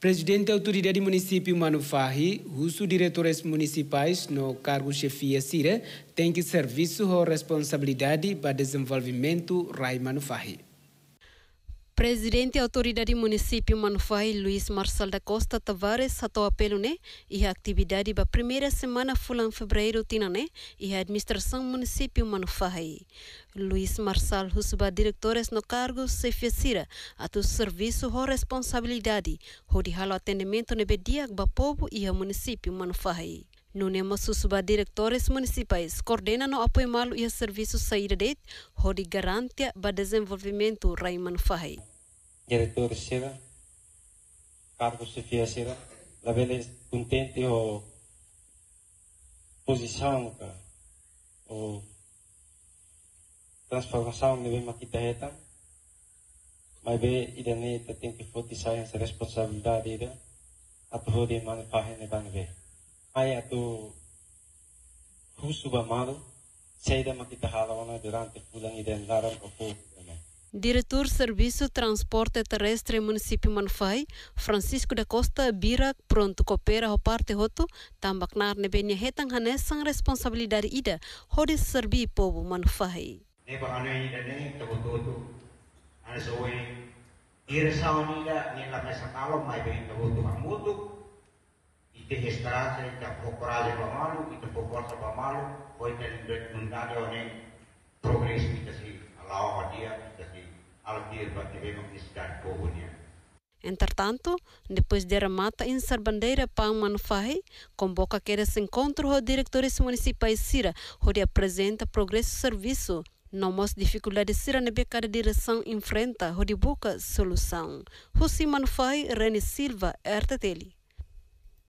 Presidente da Autoridade de Município Manufarri, os diretores municipais no cargo chefia Cira têm que serviço ou responsabilidade para desenvolvimento Rai Manufarri. Presidente autoridade município Manufai Luiz Marçal da Costa Tavares atou apelo né e a atividade da primeira semana fulan fevereiro tina né e a administração município Manufai. Luiz Marçal husba diretores no cargo se fecira tu serviço ou responsabilidade ho de atendimento no dia ba povo e a município Manufai. Nunema Susuba diretores municipais coordena no apoio malo e serviços saída de hodi garantia para desenvolvimento Raiman Fahai. Diretores será cargos se fia la contente o posição ka o transformação ne bem aqui reta mas bem ida ne tem que fortalecer essa responsabilidade ida a poder manifestar ne banver Aya do husuba malu seida makita halawana durante pulang iden laram opo Diretor Serviço Transporte Terrestre Município Manfai, Francisco da Costa Bira pronto coopera ho parte roto, tambak nar nebenya hetang hanes sang responsabilidade ida hode serbi povo Manfai. Nepa ane ida ne tabututu ane soe ira sauni da nila talo, mai ben tabutu hamutu teh é esperanța é de a procura de malu, de a popor să malu, voi te îndate o ne progres de si la o dia de si al dir va te vemo fiscal povonia. Entretanto, depois de remata em Sarbandeira Pão Manufai, convoca que esse encontro os diretores municipais Sira, onde apresenta progresso e serviço, Nomos dificuldade sira nebe cada direção enfrenta, onde busca solução. Rossi Manufai, Rene Silva, RTTL.